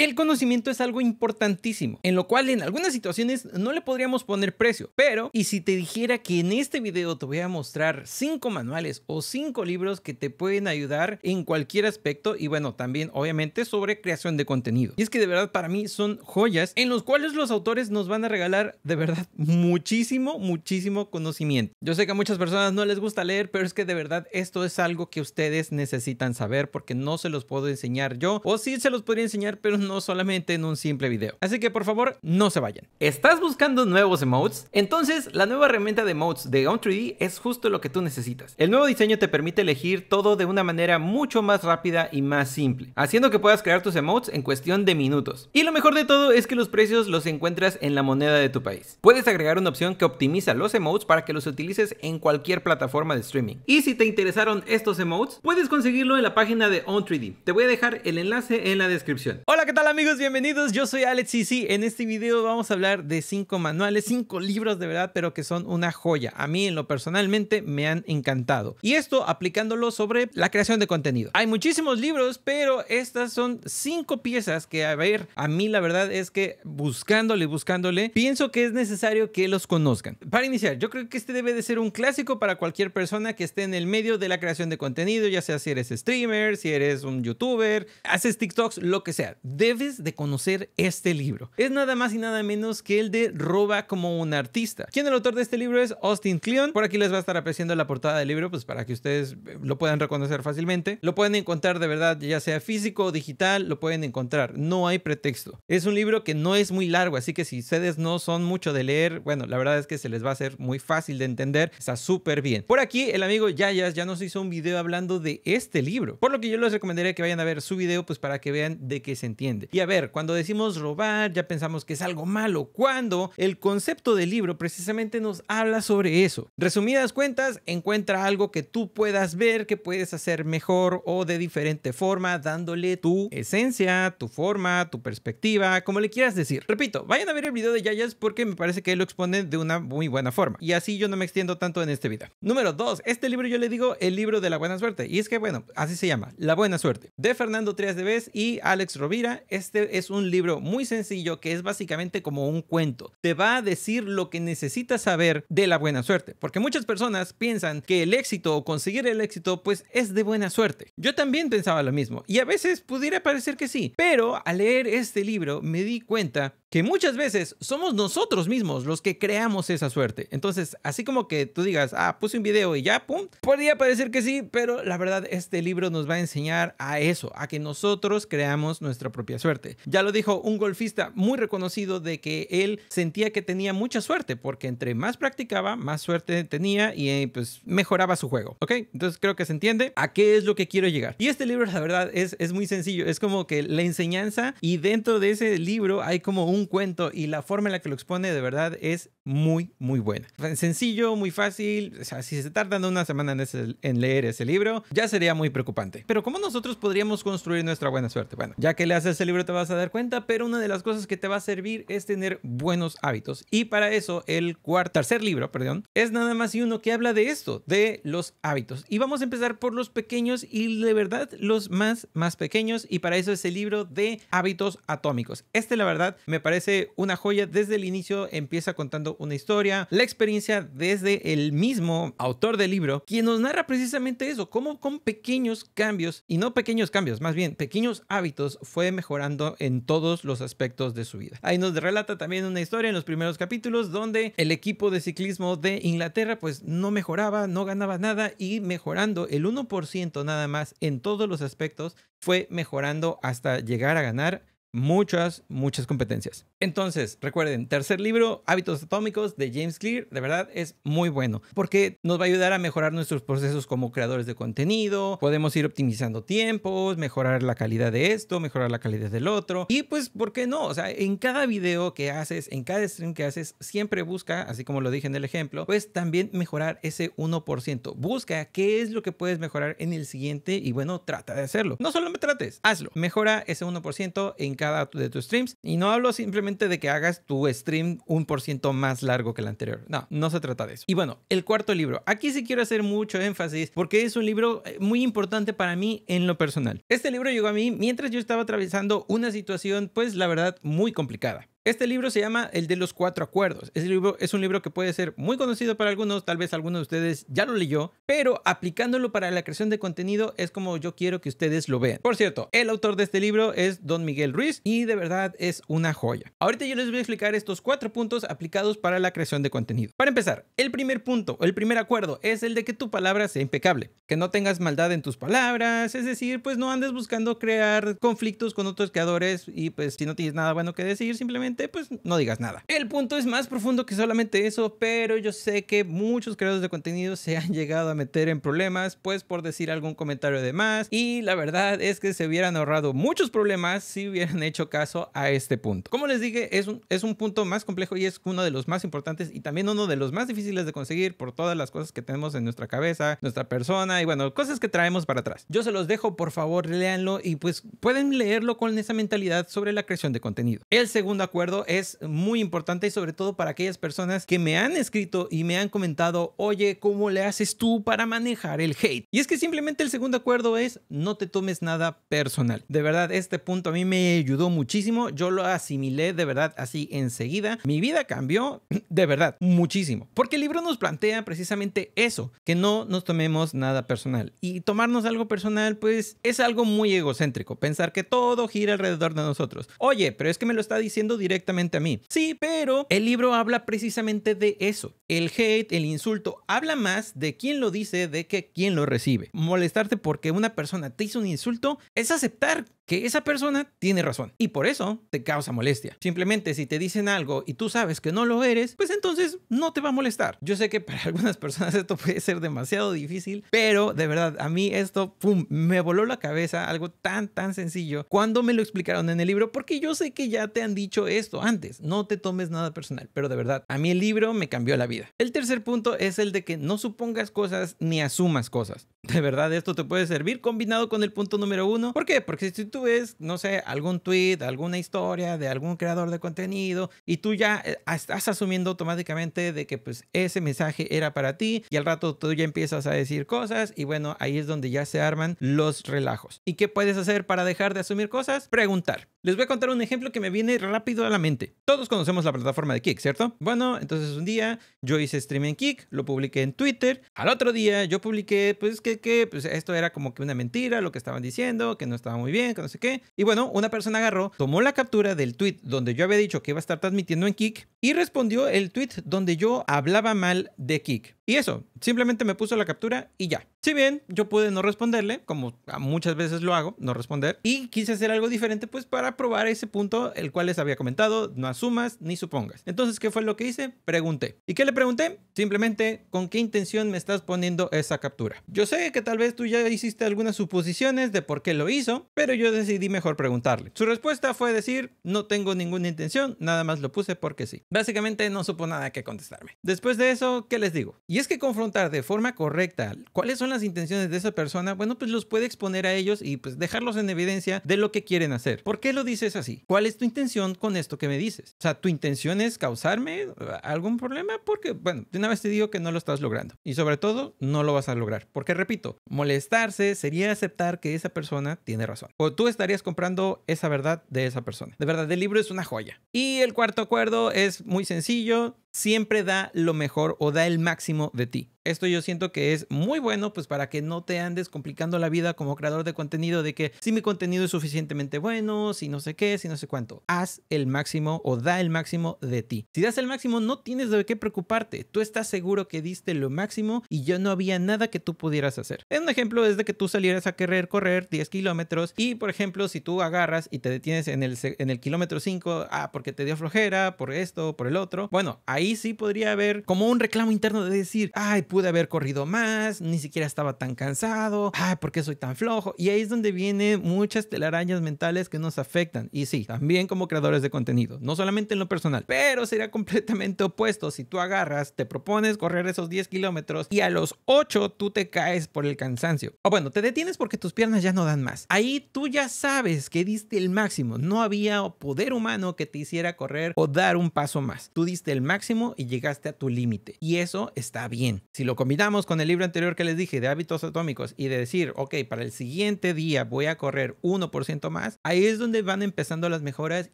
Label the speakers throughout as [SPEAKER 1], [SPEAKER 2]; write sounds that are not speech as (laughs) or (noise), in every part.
[SPEAKER 1] El conocimiento es algo importantísimo, en lo cual en algunas situaciones no le podríamos poner precio, pero y si te dijera que en este video te voy a mostrar 5 manuales o 5 libros que te pueden ayudar en cualquier aspecto y bueno, también obviamente sobre creación de contenido. Y es que de verdad para mí son joyas en los cuales los autores nos van a regalar de verdad muchísimo, muchísimo conocimiento. Yo sé que a muchas personas no les gusta leer, pero es que de verdad esto es algo que ustedes necesitan saber porque no se los puedo enseñar yo o sí se los podría enseñar, pero no no solamente en un simple video. Así que por favor, no se vayan. ¿Estás buscando nuevos emotes? Entonces, la nueva herramienta de emotes de on 3 d es justo lo que tú necesitas. El nuevo diseño te permite elegir todo de una manera mucho más rápida y más simple, haciendo que puedas crear tus emotes en cuestión de minutos. Y lo mejor de todo es que los precios los encuentras en la moneda de tu país. Puedes agregar una opción que optimiza los emotes para que los utilices en cualquier plataforma de streaming. Y si te interesaron estos emotes, puedes conseguirlo en la página de On3D. Te voy a dejar el enlace en la descripción. Hola, ¿qué tal? Hola amigos? Bienvenidos, yo soy Alex y sí, en este video vamos a hablar de cinco manuales, cinco libros de verdad, pero que son una joya. A mí en lo personalmente me han encantado. Y esto aplicándolo sobre la creación de contenido. Hay muchísimos libros, pero estas son cinco piezas que a ver, a mí la verdad es que buscándole, buscándole, pienso que es necesario que los conozcan. Para iniciar, yo creo que este debe de ser un clásico para cualquier persona que esté en el medio de la creación de contenido, ya sea si eres streamer, si eres un youtuber, haces TikToks, lo que sea debes de conocer este libro. Es nada más y nada menos que el de Roba como un artista. Quien el autor de este libro es Austin Cleon. Por aquí les va a estar apareciendo la portada del libro, pues para que ustedes eh, lo puedan reconocer fácilmente. Lo pueden encontrar de verdad, ya sea físico o digital, lo pueden encontrar. No hay pretexto. Es un libro que no es muy largo, así que si ustedes no son mucho de leer, bueno, la verdad es que se les va a hacer muy fácil de entender. Está súper bien. Por aquí, el amigo Yayas ya nos hizo un video hablando de este libro, por lo que yo les recomendaría que vayan a ver su video, pues para que vean de qué se entiende. Y a ver, cuando decimos robar, ya pensamos que es algo malo, cuando el concepto del libro precisamente nos habla sobre eso. Resumidas cuentas, encuentra algo que tú puedas ver, que puedes hacer mejor o de diferente forma, dándole tu esencia, tu forma, tu perspectiva, como le quieras decir. Repito, vayan a ver el video de Yayas porque me parece que él lo expone de una muy buena forma. Y así yo no me extiendo tanto en este video. Número 2. Este libro yo le digo el libro de la buena suerte. Y es que, bueno, así se llama, La buena suerte. De Fernando Trias de Vez y Alex Rovira este es un libro muy sencillo que es básicamente como un cuento. Te va a decir lo que necesitas saber de la buena suerte, porque muchas personas piensan que el éxito o conseguir el éxito pues es de buena suerte. Yo también pensaba lo mismo y a veces pudiera parecer que sí, pero al leer este libro me di cuenta que muchas veces somos nosotros mismos los que creamos esa suerte. Entonces, así como que tú digas, ah, puse un video y ya, pum, podría parecer que sí, pero la verdad este libro nos va a enseñar a eso, a que nosotros creamos nuestra propia suerte. Ya lo dijo un golfista muy reconocido de que él sentía que tenía mucha suerte porque entre más practicaba, más suerte tenía y eh, pues mejoraba su juego, ¿ok? Entonces creo que se entiende a qué es lo que quiero llegar. Y este libro, la verdad, es, es muy sencillo, es como que la enseñanza y dentro de ese libro hay como un cuento y la forma en la que lo expone de verdad es muy, muy buena. Sencillo, muy fácil, o sea, si se tardan una semana en, en leer ese libro, ya sería muy preocupante. Pero ¿cómo nosotros podríamos construir nuestra buena suerte? Bueno, ya que le haces este libro te vas a dar cuenta, pero una de las cosas que te va a servir es tener buenos hábitos. Y para eso el cuarto, tercer libro, perdón, es nada más y uno que habla de esto, de los hábitos. Y vamos a empezar por los pequeños y de verdad los más, más pequeños. Y para eso es el libro de hábitos atómicos. Este la verdad me parece una joya. Desde el inicio empieza contando una historia, la experiencia desde el mismo autor del libro, quien nos narra precisamente eso, cómo con pequeños cambios, y no pequeños cambios, más bien pequeños hábitos fue mejor mejorando en todos los aspectos de su vida. Ahí nos relata también una historia en los primeros capítulos donde el equipo de ciclismo de Inglaterra pues no mejoraba, no ganaba nada y mejorando el 1% nada más en todos los aspectos fue mejorando hasta llegar a ganar muchas, muchas competencias. Entonces, recuerden, tercer libro, Hábitos Atómicos de James Clear, de verdad es muy bueno porque nos va a ayudar a mejorar nuestros procesos como creadores de contenido, podemos ir optimizando tiempos, mejorar la calidad de esto, mejorar la calidad del otro y pues, ¿por qué no? O sea, en cada video que haces, en cada stream que haces, siempre busca, así como lo dije en el ejemplo, pues también mejorar ese 1%. Busca qué es lo que puedes mejorar en el siguiente y bueno, trata de hacerlo. No solo me trates, hazlo. Mejora ese 1% en cada de tus streams. Y no hablo simplemente de que hagas tu stream un por ciento más largo que el anterior. No, no se trata de eso. Y bueno, el cuarto libro. Aquí sí quiero hacer mucho énfasis porque es un libro eh, muy importante para mí en lo personal. Este libro llegó a mí mientras yo estaba atravesando una situación, pues la verdad, muy complicada. Este libro se llama El de los Cuatro Acuerdos. Este libro es un libro que puede ser muy conocido para algunos, tal vez alguno de ustedes ya lo leyó, pero aplicándolo para la creación de contenido es como yo quiero que ustedes lo vean. Por cierto, el autor de este libro es Don Miguel Ruiz y de verdad es una joya. Ahorita yo les voy a explicar estos cuatro puntos aplicados para la creación de contenido. Para empezar, el primer punto, el primer acuerdo es el de que tu palabra sea impecable, que no tengas maldad en tus palabras, es decir, pues no andes buscando crear conflictos con otros creadores y pues si no tienes nada bueno que decir, simplemente pues no digas nada. El punto es más profundo que solamente eso, pero yo sé que muchos creadores de contenido se han llegado a meter en problemas, pues por decir algún comentario de más. Y la verdad es que se hubieran ahorrado muchos problemas si hubieran hecho caso a este punto. Como les dije, es un, es un punto más complejo y es uno de los más importantes y también uno de los más difíciles de conseguir por todas las cosas que tenemos en nuestra cabeza, nuestra persona y bueno, cosas que traemos para atrás. Yo se los dejo, por favor, léanlo y pues pueden leerlo con esa mentalidad sobre la creación de contenido. El segundo acuerdo es muy importante y sobre todo para aquellas personas que me han escrito y me han comentado, oye, ¿cómo le haces tú para manejar el hate? Y es que simplemente el segundo acuerdo es no te tomes nada personal. De verdad, este punto a mí me ayudó muchísimo, yo lo asimilé de verdad así enseguida, mi vida cambió (clears throat) de verdad muchísimo, porque el libro nos plantea precisamente eso, que no nos tomemos nada personal. Y tomarnos algo personal, pues es algo muy egocéntrico, pensar que todo gira alrededor de nosotros. Oye, pero es que me lo está diciendo directamente directamente a mí. Sí, pero el libro habla precisamente de eso. El hate, el insulto, habla más de quién lo dice, de que quién lo recibe. Molestarte porque una persona te hizo un insulto es aceptar que esa persona tiene razón y por eso te causa molestia. Simplemente si te dicen algo y tú sabes que no lo eres, pues entonces no te va a molestar. Yo sé que para (laughs) algunas personas esto puede ser demasiado difícil, pero de verdad a mí esto, me voló la cabeza, algo tan, tan sencillo, cuando me lo explicaron en el libro, porque yo sé que ya te han dicho eso esto antes, no te tomes nada personal, pero de verdad, a mí el libro me cambió la vida. El tercer punto es el de que no supongas cosas ni asumas cosas. De verdad, esto te puede servir combinado con el punto número uno. ¿Por qué? Porque si tú ves, no sé, algún tweet, alguna historia de algún creador de contenido y tú ya eh, estás asumiendo automáticamente de que pues ese mensaje era para ti y al rato tú ya empiezas a decir cosas y bueno, ahí es donde ya se arman los relajos. ¿Y qué puedes hacer para dejar de asumir cosas? Preguntar. Les voy a contar un ejemplo que me viene rápido a la mente. Todos conocemos la plataforma de Kick, ¿cierto? Bueno, entonces un día yo hice stream en Kick, lo publiqué en Twitter. Al otro día yo publiqué, pues, que, pues, esto era como que una mentira, lo que estaban diciendo, que no estaba muy bien, que no sé qué. Y bueno, una persona agarró, tomó la captura del tweet donde yo había dicho que iba a estar transmitiendo en Kick y respondió el tweet donde yo hablaba mal de Kick. Y eso, simplemente me puso la captura y ya. Si bien yo pude no responderle, como muchas veces lo hago, no responder, y quise hacer algo diferente pues para probar ese punto el cual les había comentado, no asumas ni supongas. Entonces, ¿qué fue lo que hice? Pregunté. ¿Y qué le pregunté? Simplemente, ¿con qué intención me estás poniendo esa captura? Yo sé que tal vez tú ya hiciste algunas suposiciones de por qué lo hizo, pero yo decidí mejor preguntarle. Su respuesta fue decir, no tengo ninguna intención, nada más lo puse porque sí. Básicamente no supo nada que contestarme. Después de eso, ¿qué les digo? es que confrontar de forma correcta cuáles son las intenciones de esa persona, bueno, pues los puede exponer a ellos y pues dejarlos en evidencia de lo que quieren hacer. ¿Por qué lo dices así? ¿Cuál es tu intención con esto que me dices? O sea, ¿tu intención es causarme eh, algún problema? Porque, bueno, de una vez te digo que no lo estás logrando. Y sobre todo, no lo vas a lograr. Porque, repito, molestarse sería aceptar que esa persona tiene razón. O tú estarías comprando esa verdad de esa persona. De verdad, el libro es una joya. Y el cuarto acuerdo es muy sencillo siempre da lo mejor o da el máximo de ti. Esto yo siento que es muy bueno, pues para que no te andes complicando la vida como creador de contenido, de que si mi contenido es suficientemente bueno, si no sé qué, si no sé cuánto, haz el máximo o da el máximo de ti. Si das el máximo, no tienes de qué preocuparte. Tú estás seguro que diste lo máximo y yo no había nada que tú pudieras hacer. Un ejemplo es de que tú salieras a querer correr 10 kilómetros y, por ejemplo, si tú agarras y te detienes en el, en kilómetro 5, ah, porque te dio flojera, por esto, por el otro, bueno, ahí sí podría haber como un reclamo interno de decir, ay, pude haber corrido más, ni siquiera estaba tan cansado, ay, ¿por qué soy tan flojo? Y ahí es donde vienen muchas telarañas mentales que nos afectan. Y sí, también como creadores de contenido, no solamente en lo personal, pero sería completamente opuesto si tú agarras, te propones correr esos 10 kilómetros y a los 8 tú te caes por el cansancio. O bueno, te detienes porque tus piernas ya no dan más. Ahí tú ya sabes que diste el máximo, no había poder humano que te hiciera correr o dar un paso más. Tú diste el máximo y llegaste a tu límite. Y eso está bien. Si lo combinamos con el libro anterior que les dije de hábitos atómicos y de decir, ok, para el siguiente día voy a correr 1% más, ahí es donde van empezando las mejoras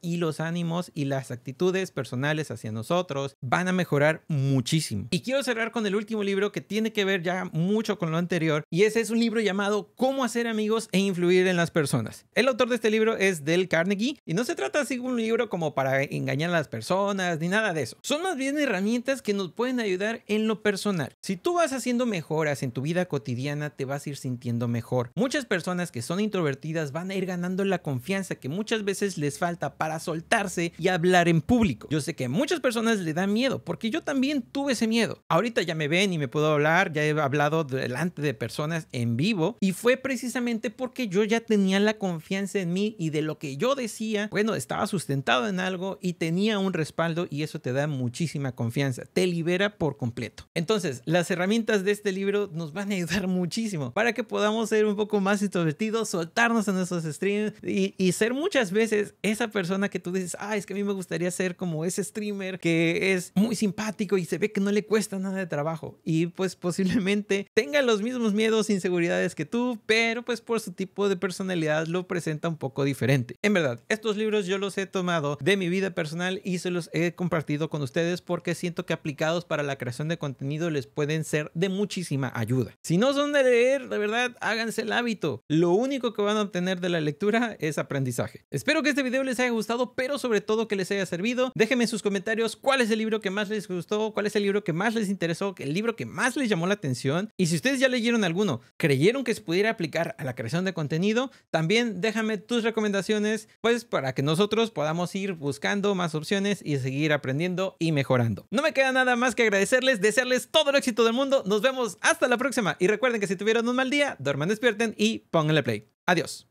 [SPEAKER 1] y los ánimos y las actitudes personales hacia nosotros van a mejorar muchísimo. Y quiero cerrar con el último libro que tiene que ver ya mucho con lo anterior y ese es un libro llamado Cómo hacer amigos e influir en las personas. El autor de este libro es Del Carnegie y no se trata así de un libro como para engañar a las personas ni nada de eso. Son más bien herramientas que nos pueden ayudar en lo personal tú vas haciendo mejoras en tu vida cotidiana, te vas a ir sintiendo mejor. Muchas personas que son introvertidas van a ir ganando la confianza que muchas veces les falta para soltarse y hablar en público. Yo sé que a muchas personas le da miedo, porque yo también tuve ese miedo. Ahorita ya me ven y me puedo hablar, ya he hablado delante de personas en vivo y fue precisamente porque yo ya tenía la confianza en mí y de lo que yo decía, bueno, estaba sustentado en algo y tenía un respaldo y eso te da muchísima confianza, te libera por completo. Entonces, las herramientas de este libro nos van a ayudar (laughs) muchísimo para que podamos ser un poco más introvertidos, soltarnos en nuestros streams y, y ser muchas veces esa persona que tú dices, ah, es que a mí me gustaría ser como ese streamer que es muy simpático y se ve que no le cuesta nada de trabajo y pues (laughs) posiblemente tenga los mismos miedos, e inseguridades que tú, pero pues por su tipo de personalidad lo presenta un poco diferente. En verdad, estos libros yo los he tomado de mi vida personal y se los he compartido con ustedes porque siento que aplicados para la creación de contenido les pueden ser de muchísima ayuda. Si no son de leer, de verdad, háganse el hábito. Lo único que van a obtener de la lectura es aprendizaje. Espero que este video les haya gustado, pero sobre todo que les haya servido. Déjenme en sus comentarios cuál es el libro que más les gustó, cuál es el libro que más les interesó, el libro que más les llamó la atención. Y si ustedes ya leyeron alguno, creyeron que se pudiera aplicar a la creación de contenido, también déjame tus recomendaciones, pues para que nosotros podamos ir buscando más opciones y seguir aprendiendo y mejorando. No me queda nada más que agradecerles, desearles todo el éxito el mundo. Nos vemos hasta la próxima. Y recuerden que si tuvieron un mal día, duerman, despierten y pónganle play. Adiós.